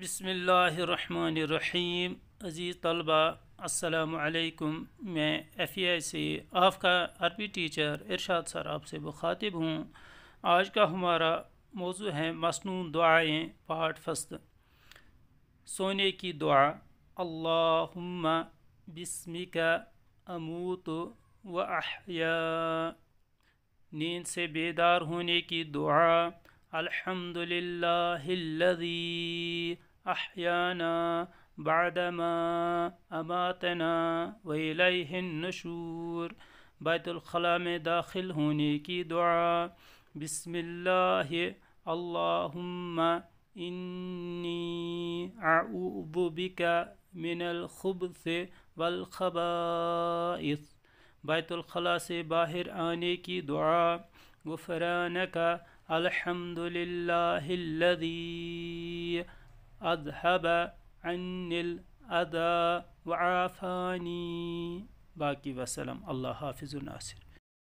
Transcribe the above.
بسم اللہ الرحمن الرحیم عزیز طلبہ السلام علیکم میں ایف آئی سے آپ کا عربی ٹیچر ارشاد سر آپ سے مخاطب ہوں آج کا ہمارا موضوع ہے مسنون دعائیں پارٹ فسٹ سونے کی دعا اللہم بسمک اموت و احیاء نیند سے بیدار ہونے کی دعا الحمد لله الذي أحيانا بعدما أماتنا وإليه النشور بيت الخلا میں داخل ہونے کی دعا بسم اللہ اللہم انی اعوذ بکا من الخبث والخبائث بیت الخلا سے باہر آنے کی دعا غفرانک الحمد لله الذي أذهب عني الأذى وعافاني باقي وسلم الله حافظ ناصر